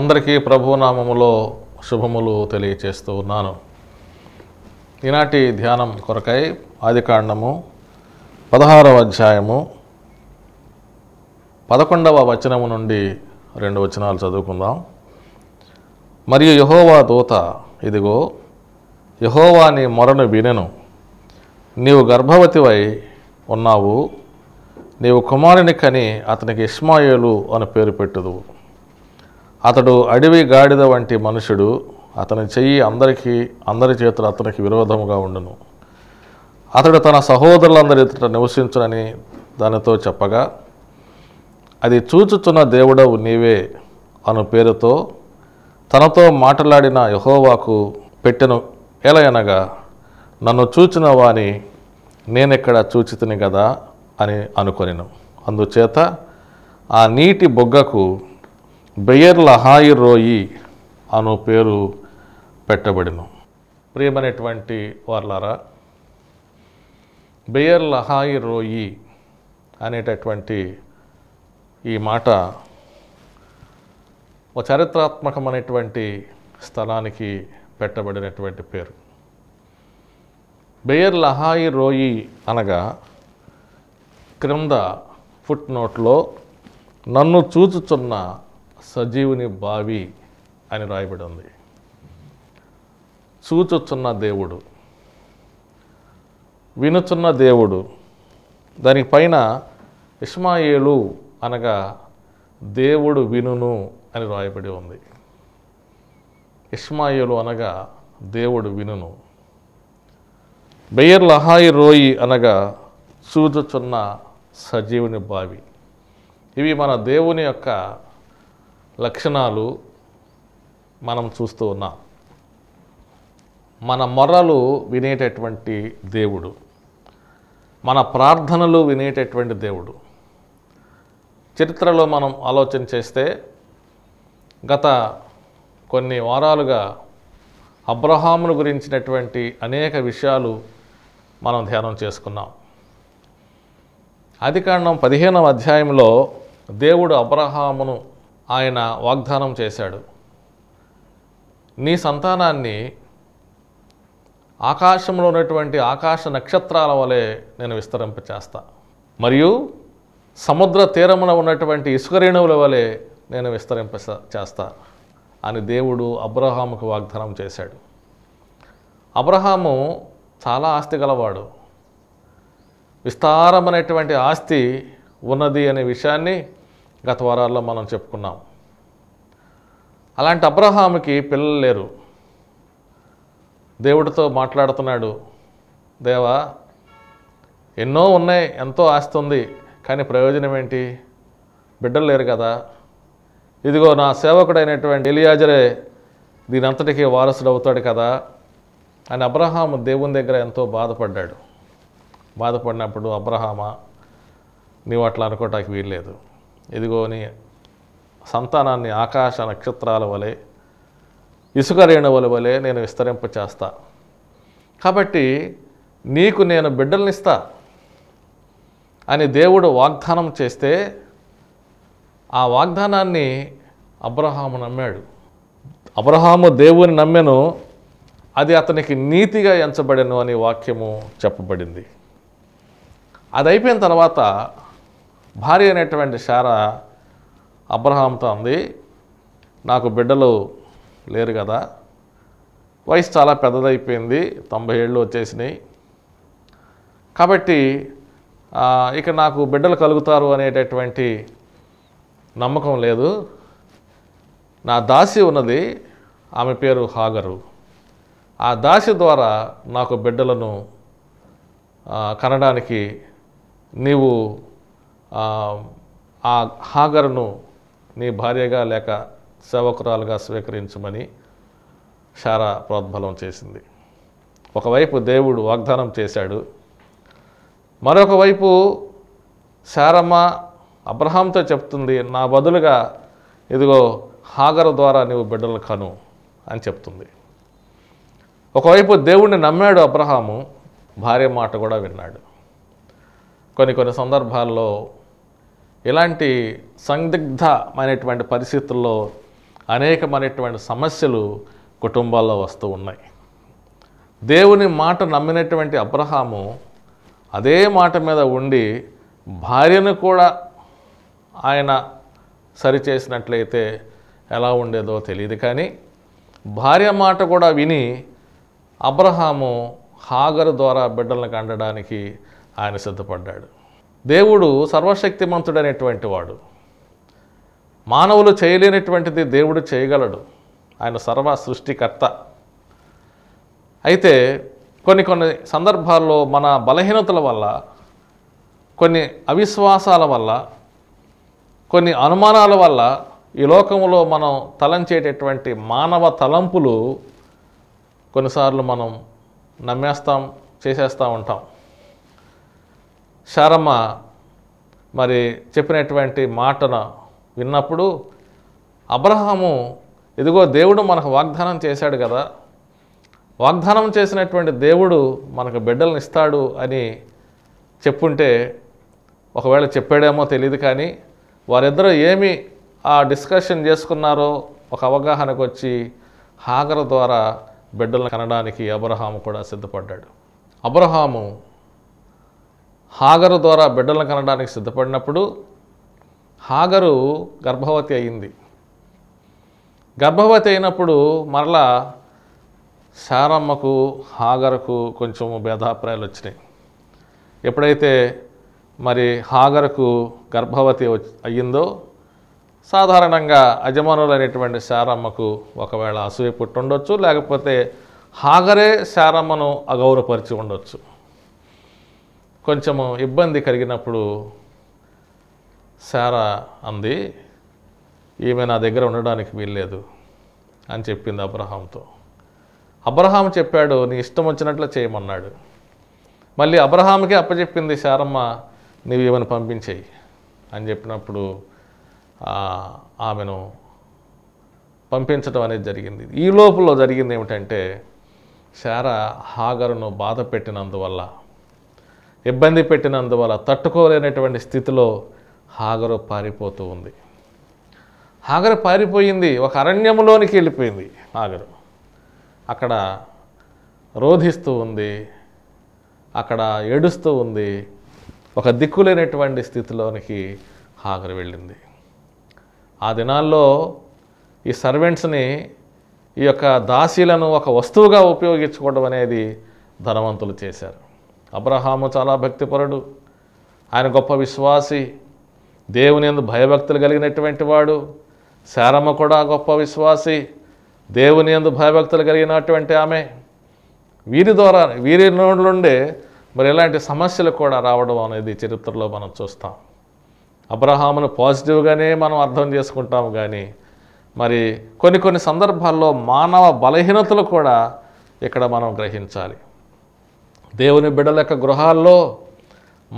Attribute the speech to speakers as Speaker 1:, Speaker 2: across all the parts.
Speaker 1: అందరికీ ప్రభునామములో శుభములు తెలియచేస్తూ ఉన్నాను ఈనాటి ధ్యానం కొరకై ఆదికాండము పదహారవ అధ్యాయము పదకొండవ వచనము నుండి రెండు వచనాలు చదువుకుందాం మరియు యహోవా దూత ఇదిగో యహోవా నీ మొరను వినెను నీవు గర్భవతివై ఉన్నావు నీవు కుమారుని కని అతనికి ఇస్మాయేలు అని పేరు పెట్టుదువు అతడు అడవి గాడిద వంటి మనుషుడు అతని చెయ్యి అందరికీ అందరి చేతులు అతనికి విరోధముగా ఉండును అతడు తన సహోదరులందరి నివసించునని దానితో చెప్పగా అది చూచుచున్న దేవుడవు నీవే అను పేరుతో తనతో మాట్లాడిన యహోవాకు పెట్టెను ఎలయనగా నన్ను చూచిన వాణి నేనెక్కడ చూచితిని కదా అని అనుకొనిను అందుచేత ఆ నీటి బొగ్గకు బెయర్ లహాయి రోయి అను పేరు పెట్టబడిను ప్రియమైనటువంటి వార్లారా బెయర్ లహాయి రోయి అనేటటువంటి ఈ మాట ఒక చారిత్రాత్మకమైనటువంటి స్థలానికి పెట్టబడినటువంటి పేరు బెయర్ లహాయి రోయి అనగా క్రింద ఫుట్ నోట్లో నన్ను చూచుచున్న సజీవుని బావి అని రాయబడి ఉంది చూచొచ్చున్న దేవుడు వినుచున్న దేవుడు దానికి పైన ఇస్మాయేలు అనగా దేవుడు వినును అని రాయబడి ఉంది ఇస్మాయేలు అనగా దేవుడు వినును బెయర్ లహాయి రోయి అనగా చూచుచున్న సజీవుని బావి ఇవి మన దేవుని యొక్క లక్షణాలు మనం చూస్తూ ఉన్నాం మన మొర్రలు వినేటటువంటి దేవుడు మన ప్రార్థనలు వినేటటువంటి దేవుడు చరిత్రలో మనం ఆలోచన చేస్తే గత కొన్ని వారాలుగా అబ్రహామును గురించినటువంటి అనేక విషయాలు మనం ధ్యానం చేసుకున్నాం ఆదికాండం పదిహేనవ అధ్యాయంలో దేవుడు అబ్రహామును ఆయన వాగ్దానం చేశాడు నీ సంతానాన్ని ఆకాశంలో ఉన్నటువంటి ఆకాశ నక్షత్రాల వలె నేను విస్తరింప చేస్తా మరియు సముద్ర తీరమున ఉన్నటువంటి ఇసుక రేణువుల వలె నేను విస్తరింప చేస్తా అని దేవుడు అబ్రహాముకు వాగ్దానం చేశాడు అబ్రహాము చాలా ఆస్తి గలవాడు విస్తారమైనటువంటి ఆస్తి ఉన్నది అనే విషయాన్ని గత వారాల్లో మనం చెప్పుకున్నాం అలాంటి అబ్రహాముకి పిల్లలు లేరు దేవుడితో మాట్లాడుతున్నాడు దేవా ఎన్నో ఉన్నాయి ఎంతో ఆస్తి ఉంది కానీ ప్రయోజనం ఏంటి బిడ్డలు లేరు కదా ఇదిగో నా సేవకుడైనటువంటి ఎలియాజరే దీని అంతటికీ వారసుడు అవుతాడు కదా అని అబ్రహాం దేవుని దగ్గర ఎంతో బాధపడ్డాడు బాధపడినప్పుడు అబ్రహామా నీవు అట్లా అనుకోవటానికి వీల్లేదు ఇదిగోని సంతానాన్ని ఆకాశ నక్షత్రాల వలె ఇసుక రేణువుల వలె నేను విస్తరింప చేస్తా కాబట్టి నీకు నేను బిడ్డలనిస్తా అని దేవుడు వాగ్దానం చేస్తే ఆ వాగ్దానాన్ని అబ్రహాము నమ్మాడు అబ్రహాము దేవుని నమ్మెను అది అతనికి నీతిగా ఎంచబడెను అని వాక్యము చెప్పబడింది అది అయిపోయిన తర్వాత భార్య అనేటువంటి శార అబ్రహాంతో అంది నాకు బిడ్డలు లేరు కదా వయసు చాలా పెద్దదైపోయింది తొంభై ఏళ్ళు వచ్చేసినాయి కాబట్టి ఇక నాకు బిడ్డలు కలుగుతారు అనేటటువంటి నమ్మకం లేదు నా దాసి ఉన్నది ఆమె పేరు హాగరు ఆ దాసి ద్వారా నాకు బిడ్డలను కనడానికి నీవు ఆ హాగర్ను నీ భార్యగా లేక సేవకురాలుగా స్వీకరించమని షారా ప్రోద్బలం చేసింది ఒకవైపు దేవుడు వాగ్దానం చేశాడు మరొక వైపు శారమ్మ అబ్రహాంతో చెప్తుంది నా బదులుగా ఇదిగో హాగర్ ద్వారా నీవు బిడ్డలు కను అని చెప్తుంది ఒకవైపు దేవుణ్ణి నమ్మాడు అబ్రహాము భార్య మాట కూడా విన్నాడు కొన్ని కొన్ని సందర్భాల్లో ఇలాంటి సందిగ్ధమైనటువంటి పరిస్థితుల్లో అనేకమైనటువంటి సమస్యలు కుటుంబాల్లో వస్తూ ఉన్నాయి దేవుని మాట నమ్మినటువంటి అబ్రహాము అదే మాట మీద ఉండి భార్యను కూడా ఆయన సరిచేసినట్లయితే ఎలా ఉండేదో తెలియదు కానీ భార్య మాట కూడా విని అబ్రహాము హాగరు ద్వారా బిడ్డలను కండడానికి ఆయన సిద్ధపడ్డాడు దేవుడు సర్వశక్తిమంతుడు వాడు మానవులు చేయలేనటువంటిది దేవుడు చేయగలడు ఆయన సర్వ సృష్టికర్త అయితే కొన్ని కొన్ని సందర్భాల్లో మన బలహీనతల వల్ల కొన్ని అవిశ్వాసాల వల్ల కొన్ని అనుమానాల వల్ల ఈ లోకంలో మనం తలంచేటటువంటి మానవ తలంపులు కొన్నిసార్లు మనం నమ్మేస్తాం చేసేస్తూ ఉంటాం శారమ్మ మరి చెప్పినటువంటి మాటను విన్నప్పుడు అబ్రహాము ఇదిగో దేవుడు మనకు వాగ్దానం చేశాడు కదా వాగ్దానం చేసినటువంటి దేవుడు మనకు బిడ్డలను ఇస్తాడు అని చెప్పుంటే ఒకవేళ చెప్పాడేమో తెలియదు కానీ వారిద్దరూ ఏమి ఆ డిస్కషన్ చేసుకున్నారో ఒక అవగాహనకు వచ్చి హాగర ద్వారా బిడ్డలను కనడానికి అబ్రహాము కూడా సిద్ధపడ్డాడు అబ్రహాము హాగరు ద్వారా బిడ్డలను కనడానికి సిద్ధపడినప్పుడు హాగరు గర్భవతి అయింది గర్భవతి అయినప్పుడు మరలా శారమ్మకు హాగరకు కొంచెం భేదాభిప్రాయాలు వచ్చినాయి ఎప్పుడైతే మరి హాగరకు గర్భవతి అయ్యిందో సాధారణంగా అజమానులైనటువంటి శారమ్మకు ఒకవేళ అసూయ ఉండొచ్చు లేకపోతే హాగరే శారమ్మను అగౌరవపరిచి ఉండొచ్చు కొంచెం ఇబ్బంది కలిగినప్పుడు సారా అంది ఈమె నా దగ్గర ఉండడానికి వీల్లేదు అని చెప్పింది అబ్రహాంతో అబ్రహాం చెప్పాడు నీ ఇష్టం వచ్చినట్లు చేయమన్నాడు మళ్ళీ అబ్రహాంకే అప్పచెప్పింది శారమ్మ నీవు ఏమైనా పంపించేయి అని చెప్పినప్పుడు ఆమెను పంపించడం అనేది జరిగింది ఈ లోపల జరిగింది ఏమిటంటే శార హాగరును బాధ పెట్టినందువల్ల ఇబ్బంది పెట్టినందువల్ల తట్టుకోలేనటువంటి స్థితిలో హాగరు పారిపోతూ ఉంది హాగరు పారిపోయింది ఒక అరణ్యంలోనికి వెళ్ళిపోయింది హాగరు అక్కడ రోధిస్తూ ఉంది అక్కడ ఏడుస్తూ ఉంది ఒక దిక్కులేనటువంటి స్థితిలోనికి హాగరు వెళ్ళింది ఆ దినాల్లో ఈ సర్వెంట్స్ని ఈ యొక్క దాసీలను ఒక వస్తువుగా ఉపయోగించుకోవడం అనేది ధనవంతులు చేశారు అబ్రహాము చాలా భక్తిపరుడు ఆయన గొప్ప విశ్వాసి దేవుని ఎందు భయభక్తులు కలిగినటువంటి వాడు శారమ్మ కూడా గొప్ప విశ్వాసి దేవుని ఎందు భయభక్తులు కలిగినటువంటి ఆమె వీరి ద్వారా వీరి నుండే మరి ఇలాంటి సమస్యలు కూడా రావడం అనేది చరిత్రలో మనం చూస్తాం అబ్రహామును పాజిటివ్గానే మనం అర్థం చేసుకుంటాము కానీ మరి కొన్ని కొన్ని సందర్భాల్లో మానవ బలహీనతలు కూడా ఇక్కడ మనం గ్రహించాలి దేవుని బిడ్డల యొక్క గృహాల్లో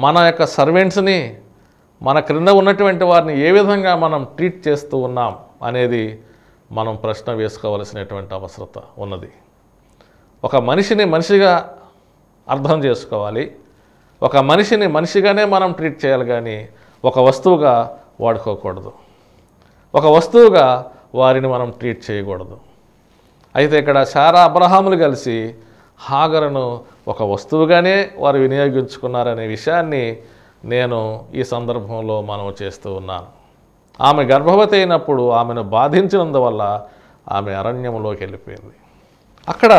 Speaker 1: మన యొక్క సర్వెంట్స్ని మన క్రింద ఉన్నటువంటి వారిని ఏ విధంగా మనం ట్రీట్ చేస్తూ ఉన్నాం అనేది మనం ప్రశ్న వేసుకోవలసినటువంటి అవసరత ఉన్నది ఒక మనిషిని మనిషిగా అర్థం చేసుకోవాలి ఒక మనిషిని మనిషిగానే మనం ట్రీట్ చేయాలి కానీ ఒక వస్తువుగా వాడుకోకూడదు ఒక వస్తువుగా వారిని మనం ట్రీట్ చేయకూడదు అయితే ఇక్కడ శారా అబ్రహాములు కలిసి హాగరను ఒక వస్తువుగానే వారు వినియోగించుకున్నారనే విషయాన్ని నేను ఈ సందర్భంలో మనం చేస్తూ ఉన్నాను ఆమె గర్భవతి అయినప్పుడు ఆమెను బాధించినందువల్ల ఆమె అరణ్యంలోకి వెళ్ళిపోయింది అక్కడ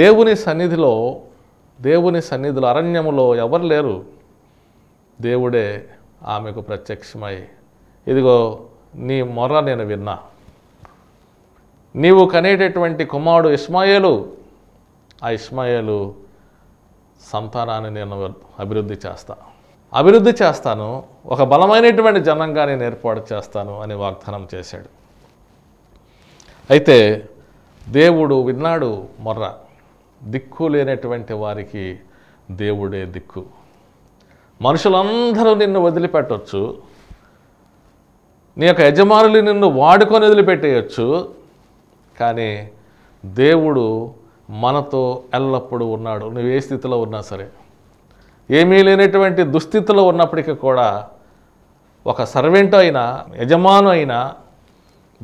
Speaker 1: దేవుని సన్నిధిలో దేవుని సన్నిధిలో అరణ్యములో ఎవరు లేరు దేవుడే ఆమెకు ప్రత్యక్షమై ఇదిగో నీ మొర నేను విన్నా నీవు కనేటటువంటి కుమారుడు ఇస్మాయేలు ఆ ఇస్మాయిలు సంతానాన్ని నేను అభివృద్ధి చేస్తాను అభివృద్ధి చేస్తాను ఒక బలమైనటువంటి జనంగా నేను ఏర్పాటు చేస్తాను అని వాగ్దానం చేశాడు అయితే దేవుడు విన్నాడు మొర్ర దిక్కు లేనటువంటి వారికి దేవుడే దిక్కు మనుషులందరూ నిన్ను వదిలిపెట్టవచ్చు నీ యొక్క యజమానులు నిన్ను వాడుకొని వదిలిపెట్టేయచ్చు కానీ దేవుడు మనతో ఎల్లప్పుడూ ఉన్నాడు నువ్వు ఏ స్థితిలో ఉన్నా సరే ఏమీ లేనటువంటి దుస్థితిలో ఉన్నప్పటికీ కూడా ఒక సర్వెంట్ అయినా యజమాను అయినా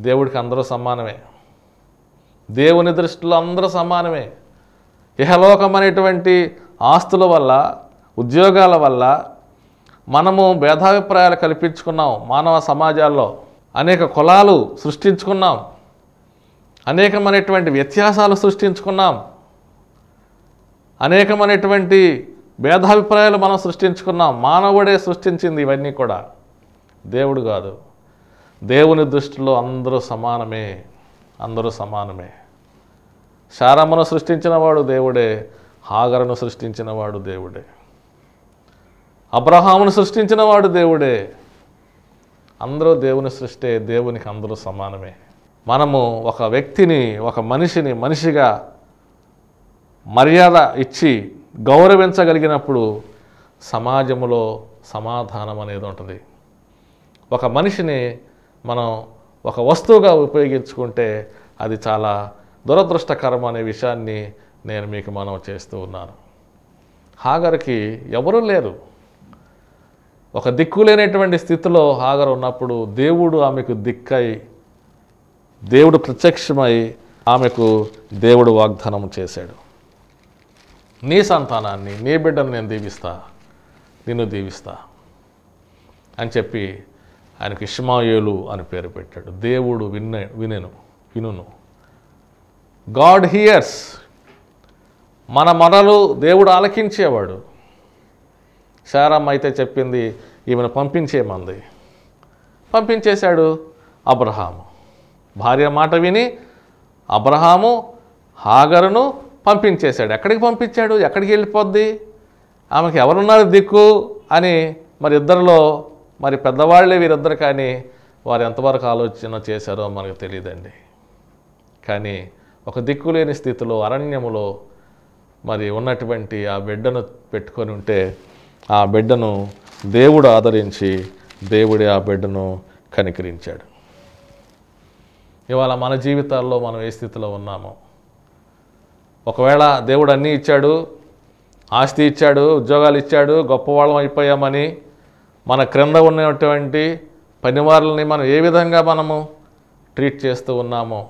Speaker 1: దేవుడికి అందరూ సమానమే దేవుని దృష్టిలో అందరూ సమానమే ఇహలోకం అనేటువంటి ఆస్తుల వల్ల ఉద్యోగాల వల్ల మనము భేదాభిప్రాయాలు కల్పించుకున్నాం మానవ సమాజాల్లో అనేక కులాలు సృష్టించుకున్నాం అనేకమైనటువంటి వ్యత్యాసాలు సృష్టించుకున్నాం అనేకమైనటువంటి భేదాభిప్రాయాలు మనం సృష్టించుకున్నాం మానవుడే సృష్టించింది ఇవన్నీ కూడా దేవుడు కాదు దేవుని దృష్టిలో అందరూ సమానమే అందరూ సమానమే శారమ్మను సృష్టించినవాడు దేవుడే హాగరను సృష్టించినవాడు దేవుడే అబ్రహామును సృష్టించినవాడు దేవుడే అందరూ దేవుని సృష్టే దేవునికి అందరూ సమానమే మనము ఒక వ్యక్తిని ఒక మనిషిని మనిషిగా మర్యాద ఇచ్చి గౌరవించగలిగినప్పుడు సమాజంలో సమాధానం అనేది ఉంటుంది ఒక మనిషిని మనం ఒక వస్తువుగా ఉపయోగించుకుంటే అది చాలా దురదృష్టకరం అనే విషయాన్ని నేను మీకు మనం చేస్తూ ఉన్నాను హాగర్కి ఎవరూ లేరు ఒక దిక్కు లేనటువంటి స్థితిలో హాగర్ ఉన్నప్పుడు దేవుడు ఆమెకు దిక్కై దేవుడు ప్రత్యక్షమై ఆమెకు దేవుడు వాగ్దానం చేశాడు నీ సంతానాన్ని నీ బిడ్డను నేను దీవిస్తా నిన్ను దీవిస్తా అని చెప్పి ఆయనకు ఇష్మాయేలు అని పేరు పెట్టాడు దేవుడు విన్న వినెను వినును గాడ్ హియర్స్ మన మనలు దేవుడు ఆలకించేవాడు శారమ్మ అయితే చెప్పింది ఈమెను పంపించేమంది పంపించేశాడు అబ్రహాము భార్య మాట విని అబ్రహాము హాగరును పంపించేశాడు ఎక్కడికి పంపించాడు ఎక్కడికి వెళ్ళిపోద్ది ఆమెకి ఎవరున్నారు దిక్కు అని మరి ఇద్దరిలో మరి పెద్దవాళ్ళే వీరిద్దరు కానీ వారు ఎంతవరకు ఆలోచన చేశారో మనకు తెలియదండి కానీ ఒక దిక్కు లేని స్థితిలో అరణ్యములో మరి ఉన్నటువంటి ఆ బిడ్డను పెట్టుకొని ఉంటే ఆ బిడ్డను దేవుడు ఆదరించి దేవుడే ఆ బిడ్డను కనికరించాడు ఇవాళ మన జీవితాల్లో మనం ఏ స్థితిలో ఉన్నామో ఒకవేళ దేవుడు అన్నీ ఇచ్చాడు ఆస్తి ఇచ్చాడు ఉద్యోగాలు ఇచ్చాడు గొప్పవాళ్ళం అయిపోయామని మన క్రింద ఉన్నటువంటి పనివారులని మనం ఏ విధంగా మనము ట్రీట్ చేస్తూ ఉన్నామో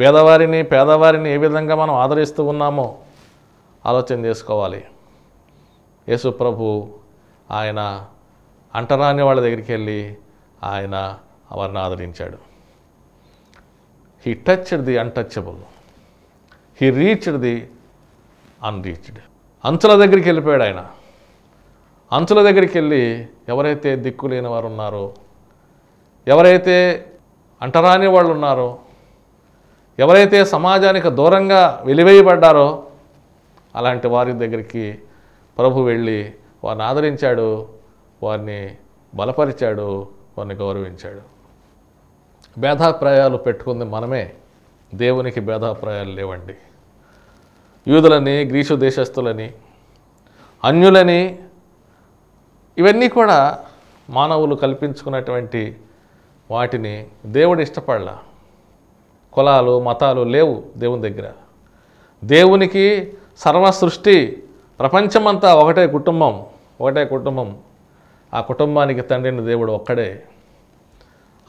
Speaker 1: పేదవారిని పేదవారిని ఏ విధంగా మనం ఆదరిస్తూ ఉన్నామో ఆలోచన చేసుకోవాలి యేసుప్రభు ఆయన అంటరాని వాళ్ళ దగ్గరికి వెళ్ళి ఆయన వారిని ఆదరించాడు he touched the untouchable he reached the unreached అంచుల దగ్గరికి వెళ్ళిపోయాడు ఆయన అంచుల దగ్గరికి వెళ్ళి ఎవరైతే దిక్కులేని వారు ఉన్నారో ఎవరైతే అంటరాని వాళ్ళు ఉన్నారో ఎవరైతే సమాజానికి దూరంగా వెలివేయబడ్డారో అలాంటి వారి దగ్గరికి ప్రభు వెళ్ళి వారిని ఆదరించాడు వారిని బలపరిచాడు వారిని గౌరవించాడు భేదాప్రాయాలు పెట్టుకుంది మనమే దేవునికి భేదాప్రాయాలు లేవండి యూదులని గ్రీసు దేశస్తులని అన్యులని ఇవన్నీ కూడా మానవులు కల్పించుకున్నటువంటి వాటిని దేవుడు ఇష్టపడలా కులాలు మతాలు లేవు దేవుని దగ్గర దేవునికి సర్వ సృష్టి ప్రపంచమంతా ఒకటే కుటుంబం ఒకటే కుటుంబం ఆ కుటుంబానికి తండ్రిని దేవుడు ఒక్కడే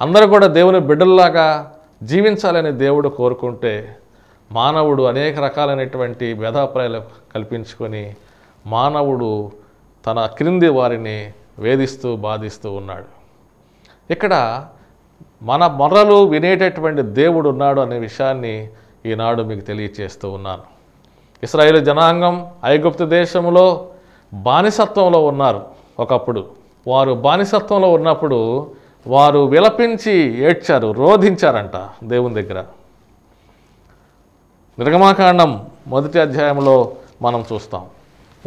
Speaker 1: అందరూ కూడా దేవుని బిడ్డల్లాగా జీవించాలని దేవుడు కోరుకుంటే మానవుడు అనేక రకాలైనటువంటి భేదాభిప్రాయాలు కల్పించుకొని మానవుడు తన క్రింది వారిని వేధిస్తూ బాధిస్తూ ఉన్నాడు ఇక్కడ మన మొర్రలు వినేటటువంటి దేవుడు ఉన్నాడు అనే విషయాన్ని ఈనాడు మీకు తెలియచేస్తూ ఉన్నాను ఇస్రాయేల్ జనాంగం ఐగుప్తు దేశంలో బానిసత్వంలో ఉన్నారు ఒకప్పుడు వారు బానిసత్వంలో ఉన్నప్పుడు వారు విలపించి ఏడ్చారు రోధించారంట దేవుని దగ్గర నిర్గమాకాండం మొదటి అధ్యాయంలో మనం చూస్తాం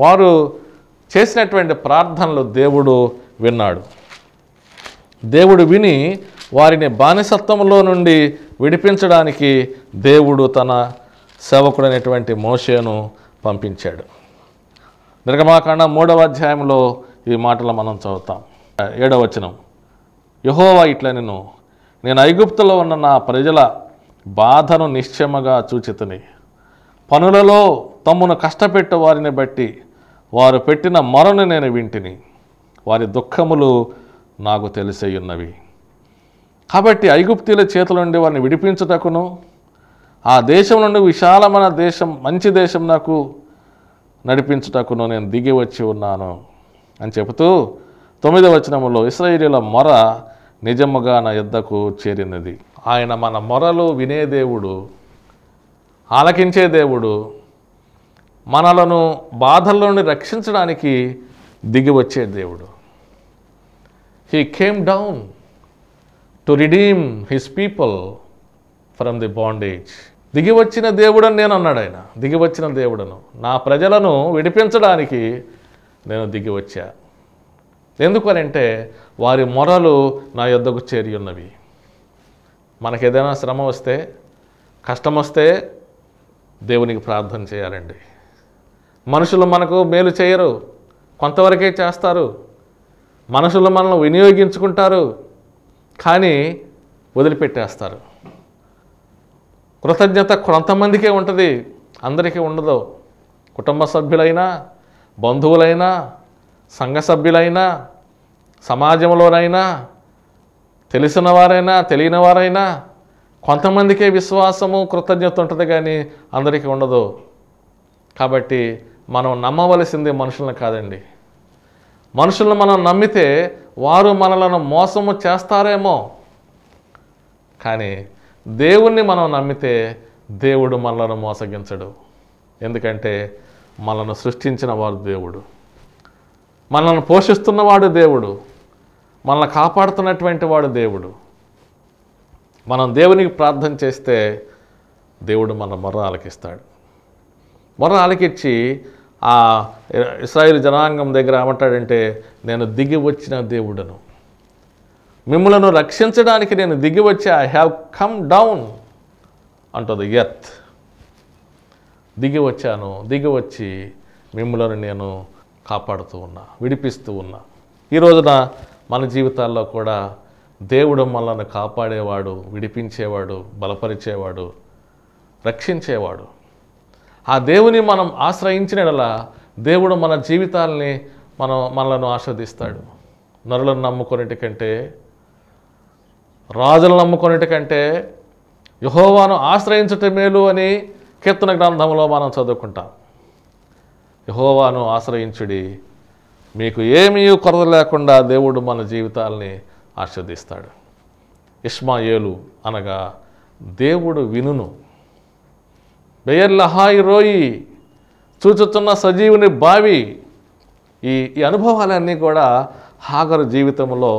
Speaker 1: వారు చేసినటువంటి ప్రార్థనలు దేవుడు విన్నాడు దేవుడు విని వారిని బానిసత్వంలో నుండి విడిపించడానికి దేవుడు తన సేవకుడైనటువంటి మోషేను పంపించాడు నిర్గమాకాండం మూడవ అధ్యాయంలో ఈ మాటలు మనం చదువుతాం ఏడవచనం యహోవా ఇట్లా నేను నేను ఐగుప్తులో ఉన్న నా ప్రజల బాధను నిశ్చయముగా చూచితని పనులలో తమ్మును కష్టపెట్టే వారిని బట్టి వారు పెట్టిన మరను నేను వింటిని వారి దుఃఖములు నాకు తెలిసేయున్నవి కాబట్టి ఐగుప్తీల చేతుల నుండి వారిని విడిపించుటకును ఆ దేశం నుండి విశాలమైన దేశం మంచి దేశం నాకు నడిపించుటకును నేను దిగి వచ్చి ఉన్నాను అని చెబుతూ తొమ్మిదవ వచనములో ఇస్రాయేలీల మొర నిజముగా నా యుద్ధకు చేరినది ఆయన మన మొరలు వినే దేవుడు ఆలకించే దేవుడు మనలను బాధల్లోని రక్షించడానికి దిగి వచ్చే దేవుడు he came down to redeem his people from the bondage దిగి వచ్చిన దేవుడని నేను అన్నాడు ఆయన దిగి వచ్చిన దేవుడను నా ప్రజలను విడిపించడానికి నేను దిగి వచ్చా ఎందుకనంటే వారి మొరలు నా యొద్దకు చేరి ఉన్నవి మనకేదైనా శ్రమ వస్తే కష్టం వస్తే దేవునికి ప్రార్థన చేయాలండి మనుషులు మనకు మేలు చేయరు కొంతవరకే చేస్తారు మనుషులు మనల్ని వినియోగించుకుంటారు కానీ వదిలిపెట్టేస్తారు కృతజ్ఞత కొంతమందికే ఉంటుంది అందరికీ ఉండదు కుటుంబ సభ్యులైనా బంధువులైనా సంఘ సభ్యులైనా సమాజంలోనైనా తెలిసిన వారైనా తెలియని వారైనా కొంతమందికే విశ్వాసము కృతజ్ఞత ఉంటుంది కానీ అందరికీ ఉండదు కాబట్టి మనం నమ్మవలసింది మనుషులను కాదండి మనుషులను మనం నమ్మితే వారు మనలను మోసము చేస్తారేమో కానీ దేవుణ్ణి మనం నమ్మితే దేవుడు మనలను మోసగించడు ఎందుకంటే మనను సృష్టించిన వారు దేవుడు మనల్ని పోషిస్తున్నవాడు దేవుడు మనల్ని కాపాడుతున్నటువంటి వాడు దేవుడు మనం దేవునికి ప్రార్థన చేస్తే దేవుడు మన మొర ఆలకిస్తాడు మొర ఆలకిచ్చి ఆ ఇస్రాయిల్ జనాంగం దగ్గర ఏమంటాడంటే నేను దిగి వచ్చిన దేవుడను మిమ్మలను రక్షించడానికి నేను దిగి వచ్చి ఐ హ్యావ్ కమ్ డౌన్ అంటుంది ఎర్త్ దిగి వచ్చాను దిగి వచ్చి మిమ్మలను నేను కాపాడుతూ ఉన్నా విడిపిస్తూ ఉన్నా ఈ రోజున మన జీవితాల్లో కూడా దేవుడు మనల్ని కాపాడేవాడు విడిపించేవాడు బలపరిచేవాడు రక్షించేవాడు ఆ దేవుని మనం ఆశ్రయించిన దేవుడు మన జీవితాల్ని మనం మనలను ఆస్వాదిస్తాడు నరులను నమ్ముకునేటికంటే రాజులను నమ్ముకునేటికంటే యహోవాను ఆశ్రయించటం మేలు అని కీర్తన గ్రంథంలో మనం చదువుకుంటాం యహోవాను ఆశ్రయించుడి మీకు ఏమీ కొరత లేకుండా దేవుడు మన జీవితాల్ని ఆస్వాదిస్తాడు ఇష్మాయేలు అనగా దేవుడు వినును బెయర్లహాయి రోయి చూచుతున్న సజీవుని బావి ఈ ఈ అనుభవాలన్నీ కూడా హాగరు జీవితంలో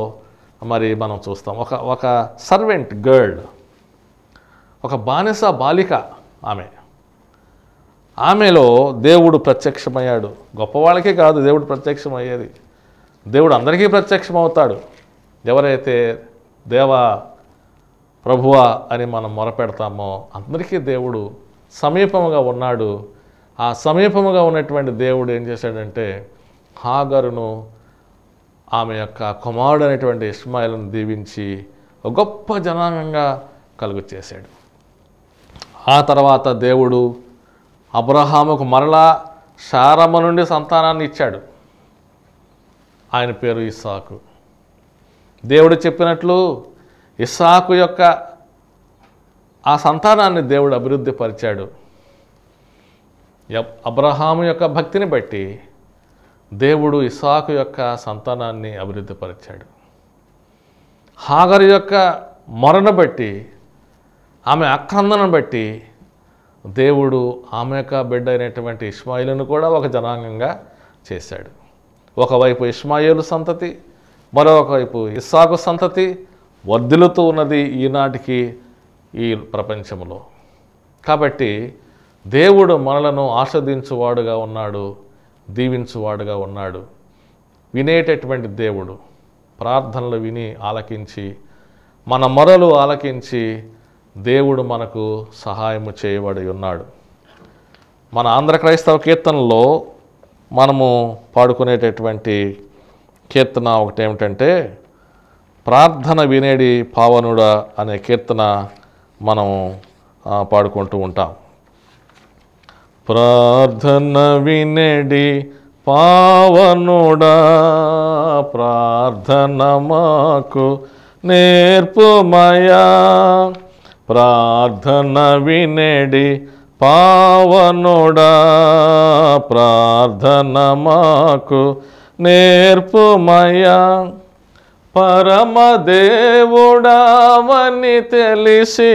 Speaker 1: మరి మనం చూస్తాం ఒక ఒక సర్వెంట్ గర్ల్ ఒక బానిస బాలిక ఆమె ఆమెలో దేవుడు ప్రత్యక్షమయ్యాడు గొప్పవాళ్ళకే కాదు దేవుడు ప్రత్యక్షమయ్యేది దేవుడు అందరికీ ప్రత్యక్షమవుతాడు ఎవరైతే దేవా ప్రభువ అని మనం మొరపెడతామో అందరికీ దేవుడు సమీపముగా ఉన్నాడు ఆ సమీపముగా ఉన్నటువంటి దేవుడు ఏం చేశాడంటే హాగరును ఆమె యొక్క కుమారుడు అనేటువంటి ఇస్మాయిల్ను దీవించి ఒక గొప్ప జనాంగంగా కలుగు చేశాడు ఆ తర్వాత దేవుడు అబ్రహాముకు మరలా శారమ్మ నుండి సంతానాన్ని ఇచ్చాడు ఆయన పేరు ఇస్సాకు దేవుడు చెప్పినట్లు ఇస్సాకు యొక్క ఆ సంతానాన్ని దేవుడు అభివృద్ధి పరిచాడు అబ్రహాము యొక్క భక్తిని బట్టి దేవుడు ఇసాకు యొక్క సంతానాన్ని అభివృద్ధి పరిచాడు హాగర్ యొక్క మొరను బట్టి ఆమె అక్రందను బట్టి దేవుడు ఆమెక బిడ్డ అయినటువంటి ఇస్మాయిలును కూడా ఒక జనాంగంగా చేశాడు ఒకవైపు ఇస్మాయిలు సంతతి మరొకవైపు ఇస్సాకు సంతతి వర్ధిలుతూ ఉన్నది ఈనాటికి ఈ ప్రపంచంలో కాబట్టి దేవుడు మనలను ఆస్వాదించువాడుగా ఉన్నాడు దీవించువాడుగా ఉన్నాడు వినేటటువంటి దేవుడు ప్రార్థనలు విని ఆలకించి మన మొరలు ఆలకించి దేవుడు మనకు సహాయము చేయబడి ఉన్నాడు మన ఆంధ్ర క్రైస్తవ కీర్తనలో మనము పాడుకునేటటువంటి కీర్తన ఒకటి ఏమిటంటే ప్రార్థన వినేడి పావనుడ అనే కీర్తన మనము పాడుకుంటూ ఉంటాం ప్రార్థన వినేడి పావనుడా ప్రార్థన మాకు నేర్పుమయా ప్రార్థన వినేడి పావనుడా ప్రార్థన మాకు నేర్పుమయా పరమదేవుడావని తెలిసి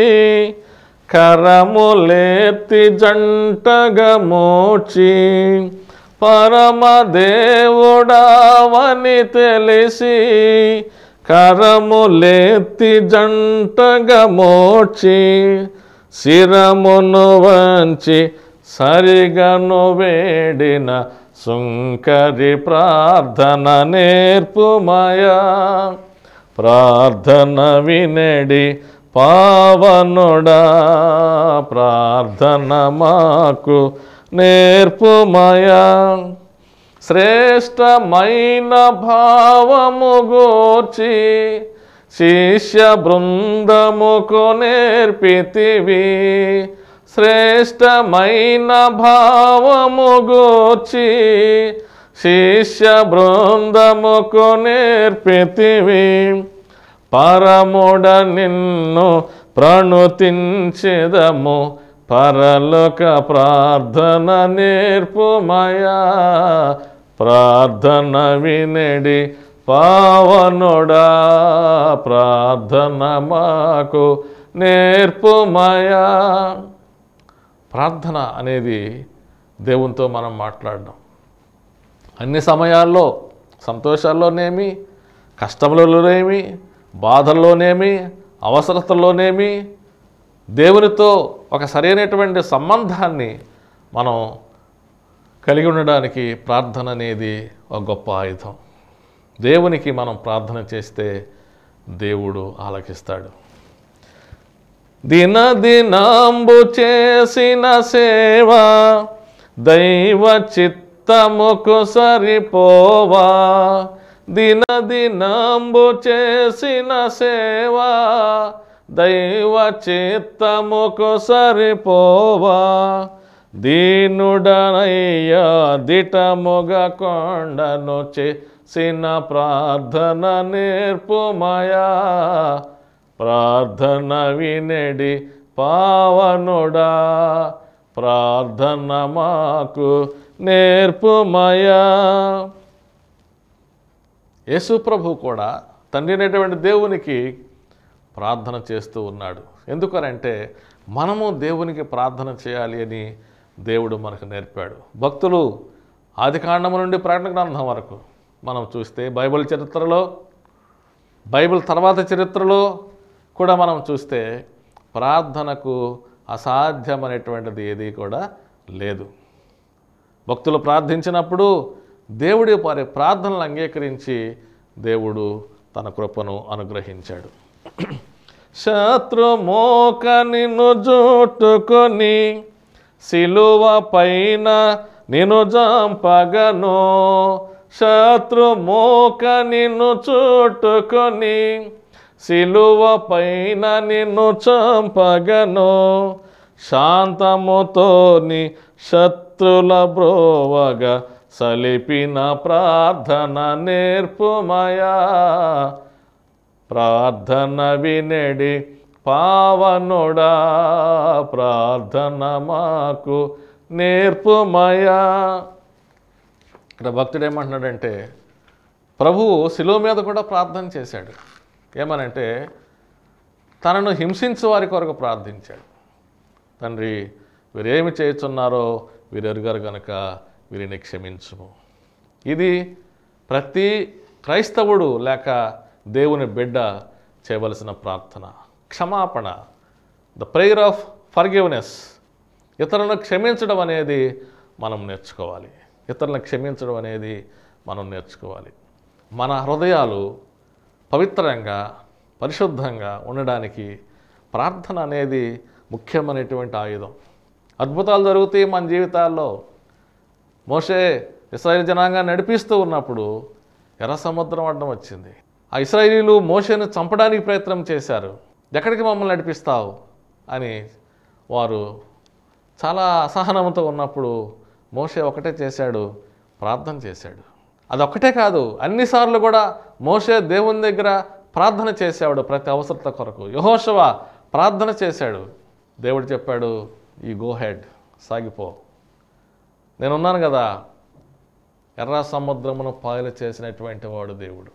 Speaker 1: కరములేర్తి జంటగా మోచి పరమదేవుడావని తెలిసి కరములేతి జంటగా మోచి శిరమును వంచి సరిగను వేడిన శంకరి ప్రార్థన నేర్పుమయా ప్రార్థన వినడి పావనుడా ప్రార్థన మాకు నేర్పుమయా శ్రేష్టమైన భావము గోర్చి శిష్య బృందముకు నేర్పితివి శ్రేష్టమైన భావము గోర్చి శిష్య బృందముకు నేర్పితివి పరముడ నిన్ను ప్రణుతించెదము పరలోక ప్రార్థన నేర్పుమయా ప్రార్థన వినడి పావనుడా ప్రార్థన మాకు నేర్పుమయా ప్రార్థన అనేది దేవునితో మనం మాట్లాడడం అన్ని సమయాల్లో సంతోషాల్లోనేమి కష్టములలోనేమి బాధల్లోనేమి అవసరతల్లోనేమి దేవునితో ఒక సరైనటువంటి సంబంధాన్ని మనం కలిగి ఉండడానికి ప్రార్థన అనేది ఒక గొప్ప ఆయుధం దేవునికి మనం ప్రార్థన చేస్తే దేవుడు ఆలకిస్తాడు దిన దినాంబు చేసిన సేవ దైవ చిత్తముకు సరిపోవా దిన దినాంబు చేసిన సేవ దైవ చిత్తముకు సరిపోవా దీనుడనయ్యా దిటముగ కొండను చేసిన ప్రార్థన నేర్పుమయా ప్రార్థన వినెడి పావనుడా ప్రార్థన మాకు నేర్పుమయా యేసుప్రభు కూడా తండ్రి అనేటువంటి దేవునికి ప్రార్థన చేస్తూ ఉన్నాడు ఎందుకనంటే మనము దేవునికి ప్రార్థన చేయాలి అని దేవుడు మనకు నేర్పాడు భక్తులు ఆదికాండము నుండి ప్రకటన గ్రంథం వరకు మనం చూస్తే బైబిల్ చరిత్రలో బైబిల్ తర్వాత చరిత్రలో కూడా మనం చూస్తే ప్రార్థనకు అసాధ్యమైనటువంటిది ఏది కూడా లేదు భక్తులు ప్రార్థించినప్పుడు దేవుడి వారి ప్రార్థనలు అంగీకరించి దేవుడు తన కృపను అనుగ్రహించాడు శత్రుమోకని నుజుట్టుకొని శిలువ పైన నిను జంపగను శత్రు మోక నిన్ను చుట్టుకొని శిలువ పైన నిన్ను చంపగను శాంతముతోని శత్రుల బ్రోవగా సలిపిన ప్రార్థన నేర్పుమయా ప్రార్థన వినడి పావనుడా ప్రార్థన మాకు నేర్పుమయా ఇక్కడ భక్తుడు ఏమంటున్నాడంటే ప్రభు శిలువ మీద కూడా ప్రార్థన చేశాడు ఏమనంటే తనను హింసించు వారి కొరకు ప్రార్థించాడు తండ్రి వీరేమి చేయుచున్నారో వీరెరుగారు కనుక వీరిని క్షమించుము ఇది ప్రతి క్రైస్తవుడు లేక దేవుని బిడ్డ చేయవలసిన ప్రార్థన క్షమాపణ ద ప్రేయర్ ఆఫ్ ఫర్గివ్నెస్ ఇతరులను క్షమించడం అనేది మనం నేర్చుకోవాలి ఇతరులను క్షమించడం అనేది మనం నేర్చుకోవాలి మన హృదయాలు పవిత్రంగా పరిశుద్ధంగా ఉండడానికి ప్రార్థన అనేది ముఖ్యమైనటువంటి ఆయుధం అద్భుతాలు జరుగుతాయి మన జీవితాల్లో మోసే ఇస్రాయిల్ జనాంగాన్ని నడిపిస్తూ ఉన్నప్పుడు ఎర్ర సముద్రం అడ్డం వచ్చింది ఆ ఇస్రాయిలీలు మోషేను చంపడానికి ప్రయత్నం చేశారు ఎక్కడికి మమ్మల్ని నడిపిస్తావు అని వారు చాలా అసహనంతో ఉన్నప్పుడు మోసే ఒకటే చేశాడు ప్రార్థన చేశాడు అదొక్కటే కాదు అన్నిసార్లు కూడా మోసే దేవుని దగ్గర ప్రార్థన చేసేవాడు ప్రతి అవసరత కొరకు యహోశవ ప్రార్థన చేశాడు దేవుడు చెప్పాడు ఈ గో హెడ్ సాగిపో నేనున్నాను కదా ఎర్ర సముద్రమును పాయలు చేసినటువంటి వాడు దేవుడు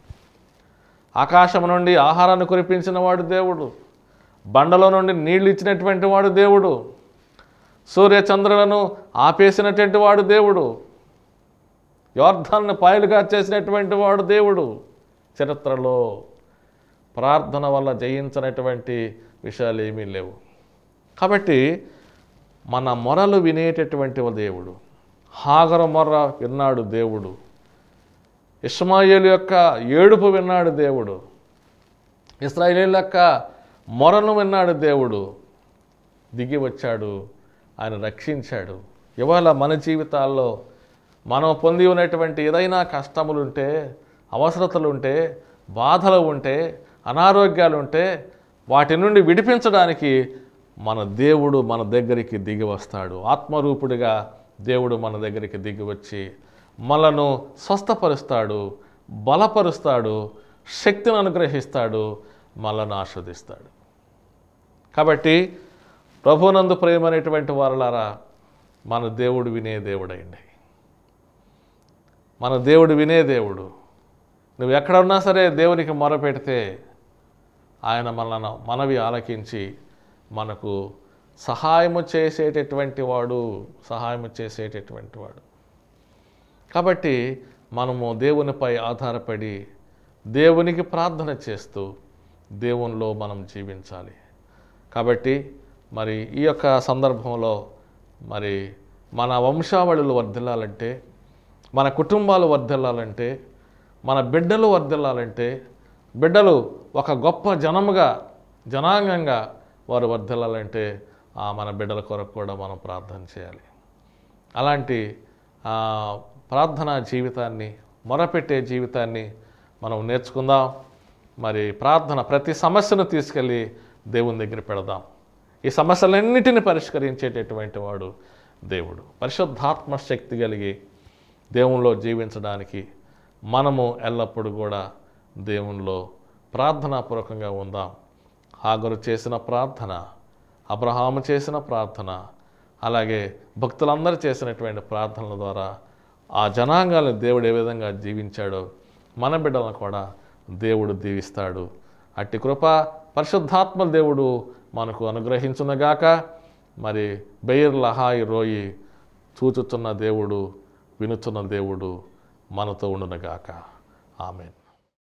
Speaker 1: ఆకాశము నుండి ఆహారాన్ని కురిపించిన వాడు దేవుడు బండలో నుండి నీళ్లు ఇచ్చినటువంటి వాడు దేవుడు సూర్యచంద్రులను ఆపేసినటువంటి వాడు దేవుడు యోర్ధాలను పాయలుగా చేసినటువంటి వాడు దేవుడు చరిత్రలో ప్రార్థన వల్ల జయించినటువంటి విషయాలు ఏమీ లేవు కాబట్టి మన మొరలు వినేటటువంటి దేవుడు హాగర మొర్ర విన్నాడు దేవుడు ఇస్మాయిల్ యొక్క ఏడుపు విన్నాడు దేవుడు ఇస్రాయేల్ యొక్క మొరను విన్నాడు దేవుడు దిగి వచ్చాడు ఆయన రక్షించాడు ఇవాళ మన జీవితాల్లో మనం పొంది ఉన్నటువంటి ఏదైనా కష్టములుంటే అవసరతలుంటే బాధలు ఉంటే అనారోగ్యాలుంటే వాటి నుండి విడిపించడానికి మన దేవుడు మన దగ్గరికి దిగి వస్తాడు ఆత్మరూపుడిగా దేవుడు మన దగ్గరికి దిగి వచ్చి మనను స్వస్థపరుస్తాడు బలపరుస్తాడు శక్తిని అనుగ్రహిస్తాడు మనను ఆస్వాదిస్తాడు కాబట్టి ప్రభునందు ప్రేమ అనేటువంటి వారలారా మన దేవుడు వినే దేవుడండి మన దేవుడు వినే దేవుడు నువ్వు ఎక్కడ ఉన్నా సరే దేవునికి మొరపెడితే ఆయన మనను మనవి ఆలకించి మనకు సహాయము చేసేటటువంటి వాడు సహాయము చేసేటటువంటి వాడు కాబట్టి మనము దేవునిపై ఆధారపడి దేవునికి ప్రార్థన చేస్తూ దేవునిలో మనం జీవించాలి కాబట్టి మరి ఈ యొక్క సందర్భంలో మరి మన వంశావళులు వర్ధిల్లాలంటే మన కుటుంబాలు వర్ధిల్లాలంటే మన బిడ్డలు వర్ధిల్లాలంటే బిడ్డలు ఒక గొప్ప జనముగా జనాంగంగా వారు వర్ధిల్లాలంటే మన బిడ్డల కొరకు కూడా మనం ప్రార్థన చేయాలి అలాంటి ప్రార్థనా జీవితాన్ని మొరపెట్టే జీవితాన్ని మనం నేర్చుకుందాం మరి ప్రార్థన ప్రతి సమస్యను తీసుకెళ్ళి దేవుని దగ్గర పెడదాం ఈ సమస్యలన్నిటిని పరిష్కరించేటటువంటి వాడు దేవుడు పరిశుద్ధాత్మ శక్తి కలిగి దేవునిలో జీవించడానికి మనము ఎల్లప్పుడూ కూడా దేవునిలో ప్రార్థనాపూర్వకంగా ఉందాం ఆగరు చేసిన ప్రార్థన అబ్రహాము చేసిన ప్రార్థన అలాగే భక్తులందరూ చేసినటువంటి ప్రార్థనల ద్వారా ఆ జనాంగాన్ని దేవుడు ఏ విధంగా జీవించాడో మన బిడ్డలను కూడా దేవుడు దీవిస్తాడు అట్టి కృప పరిశుద్ధాత్మ దేవుడు మనకు అనుగ్రహించునగాక మరి బెయిర్ లహాయి రోయి చూచుతున్న దేవుడు వినుచున్న దేవుడు మనతో ఉండునగాక ఆమెన్